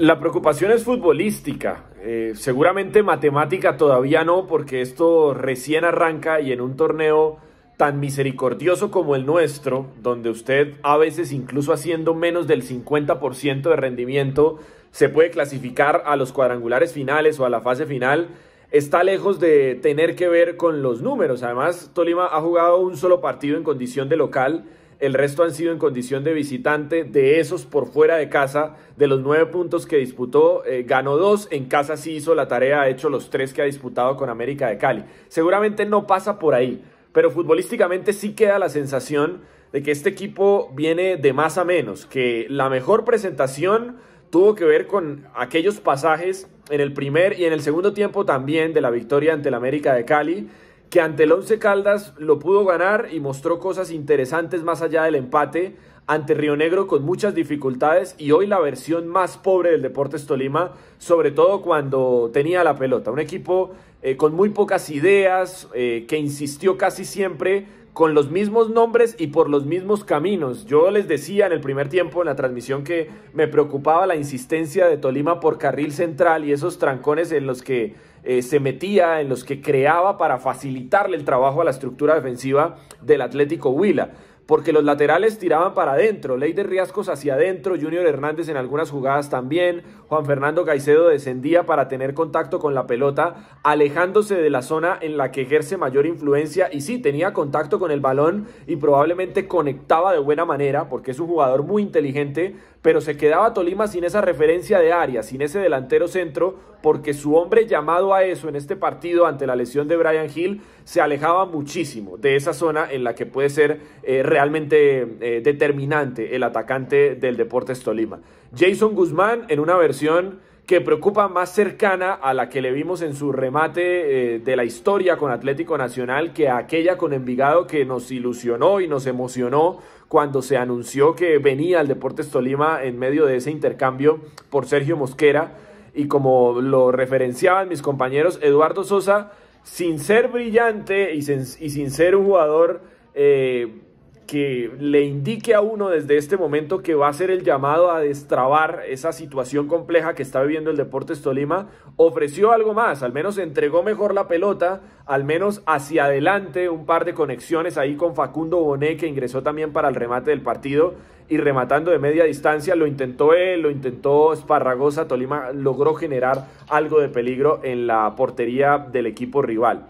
La preocupación es futbolística, eh, seguramente matemática todavía no, porque esto recién arranca y en un torneo tan misericordioso como el nuestro, donde usted a veces incluso haciendo menos del 50% de rendimiento se puede clasificar a los cuadrangulares finales o a la fase final, está lejos de tener que ver con los números. Además, Tolima ha jugado un solo partido en condición de local el resto han sido en condición de visitante, de esos por fuera de casa, de los nueve puntos que disputó, eh, ganó dos, en casa sí hizo la tarea, ha hecho los tres que ha disputado con América de Cali. Seguramente no pasa por ahí, pero futbolísticamente sí queda la sensación de que este equipo viene de más a menos, que la mejor presentación tuvo que ver con aquellos pasajes en el primer y en el segundo tiempo también de la victoria ante el América de Cali que ante el Once Caldas lo pudo ganar y mostró cosas interesantes más allá del empate ante Río Negro con muchas dificultades y hoy la versión más pobre del Deportes Tolima, sobre todo cuando tenía la pelota. Un equipo eh, con muy pocas ideas, eh, que insistió casi siempre con los mismos nombres y por los mismos caminos. Yo les decía en el primer tiempo, en la transmisión, que me preocupaba la insistencia de Tolima por carril central y esos trancones en los que eh, se metía, en los que creaba para facilitarle el trabajo a la estructura defensiva del Atlético Huila porque los laterales tiraban para adentro, Ley de Riascos hacia adentro, Junior Hernández en algunas jugadas también, Juan Fernando Caicedo descendía para tener contacto con la pelota, alejándose de la zona en la que ejerce mayor influencia y sí, tenía contacto con el balón y probablemente conectaba de buena manera, porque es un jugador muy inteligente, pero se quedaba Tolima sin esa referencia de área, sin ese delantero centro, porque su hombre llamado a eso en este partido ante la lesión de Brian Hill se alejaba muchísimo de esa zona en la que puede ser eh, realmente eh, determinante el atacante del Deportes Tolima. Jason Guzmán en una versión que preocupa más cercana a la que le vimos en su remate eh, de la historia con Atlético Nacional que aquella con Envigado que nos ilusionó y nos emocionó cuando se anunció que venía al Deportes Tolima en medio de ese intercambio por Sergio Mosquera y como lo referenciaban mis compañeros, Eduardo Sosa, sin ser brillante y sin, ser un jugador eh, que le indique a uno desde este momento que va a ser el llamado a destrabar esa situación compleja que está viviendo el Deportes Tolima, ofreció algo más, al menos entregó mejor la pelota, al menos hacia adelante un par de conexiones ahí con Facundo Bonet que ingresó también para el remate del partido y rematando de media distancia, lo intentó él, lo intentó Esparragosa, Tolima logró generar algo de peligro en la portería del equipo rival.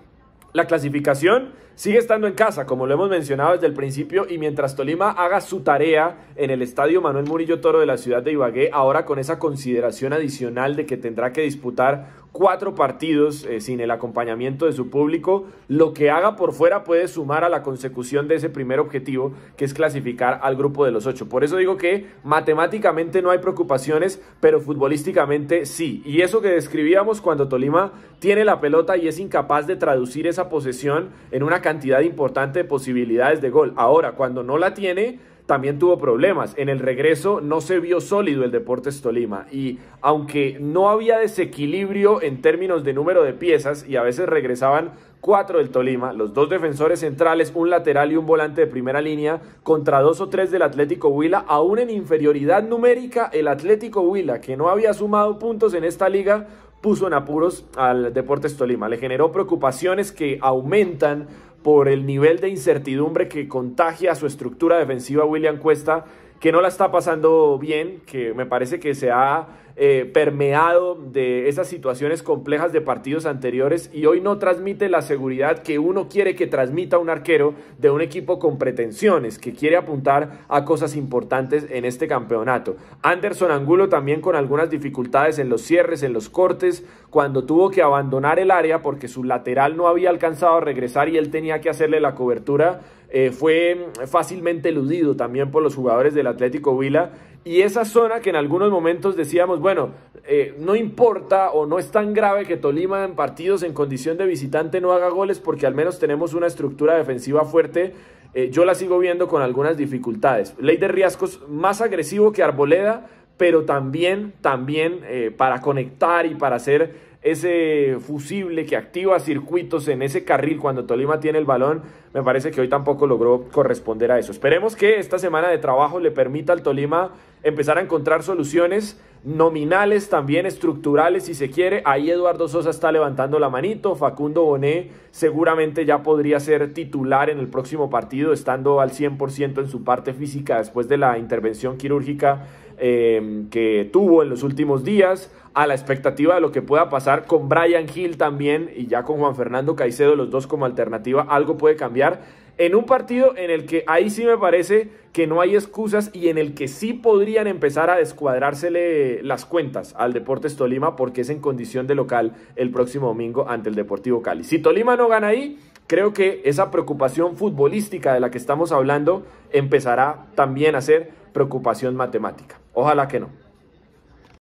La clasificación sigue estando en casa, como lo hemos mencionado desde el principio, y mientras Tolima haga su tarea en el Estadio Manuel Murillo Toro de la ciudad de Ibagué, ahora con esa consideración adicional de que tendrá que disputar cuatro partidos eh, sin el acompañamiento de su público, lo que haga por fuera puede sumar a la consecución de ese primer objetivo, que es clasificar al grupo de los ocho. Por eso digo que matemáticamente no hay preocupaciones, pero futbolísticamente sí. Y eso que describíamos cuando Tolima tiene la pelota y es incapaz de traducir esa posesión en una cantidad importante de posibilidades de gol. Ahora, cuando no la tiene, también tuvo problemas. En el regreso no se vio sólido el Deportes Tolima y aunque no había desequilibrio en términos de número de piezas y a veces regresaban cuatro del Tolima, los dos defensores centrales, un lateral y un volante de primera línea contra dos o tres del Atlético Huila, aún en inferioridad numérica el Atlético Huila que no había sumado puntos en esta liga puso en apuros al Deportes Tolima, le generó preocupaciones que aumentan por el nivel de incertidumbre que contagia a su estructura defensiva William Cuesta que no la está pasando bien, que me parece que se ha eh, permeado de esas situaciones complejas de partidos anteriores y hoy no transmite la seguridad que uno quiere que transmita un arquero de un equipo con pretensiones, que quiere apuntar a cosas importantes en este campeonato. Anderson Angulo también con algunas dificultades en los cierres, en los cortes, cuando tuvo que abandonar el área porque su lateral no había alcanzado a regresar y él tenía que hacerle la cobertura eh, fue fácilmente eludido también por los jugadores del Atlético Vila Y esa zona que en algunos momentos decíamos, bueno, eh, no importa o no es tan grave que Tolima en partidos en condición de visitante no haga goles porque al menos tenemos una estructura defensiva fuerte. Eh, yo la sigo viendo con algunas dificultades. Ley de riesgos más agresivo que Arboleda, pero también, también para conectar y para hacer ese fusible que activa circuitos en ese carril cuando Tolima tiene el balón, me parece que hoy tampoco logró corresponder a eso. Esperemos que esta semana de trabajo le permita al Tolima empezar a encontrar soluciones nominales, también estructurales si se quiere. Ahí Eduardo Sosa está levantando la manito, Facundo Bonet seguramente ya podría ser titular en el próximo partido, estando al 100% en su parte física después de la intervención quirúrgica Em, que tuvo en los últimos días, a la expectativa de lo que pueda pasar con Brian Hill también y ya con Juan Fernando Caicedo, los dos como alternativa, algo puede cambiar. En un partido en el que ahí sí me parece que no hay excusas y en el que sí podrían empezar a descuadrársele las cuentas al Deportes Tolima porque es en condición de local el próximo domingo ante el Deportivo Cali. Si Tolima no gana ahí, creo que esa preocupación futbolística de la que estamos hablando empezará también a ser preocupación matemática. Ojalá que no.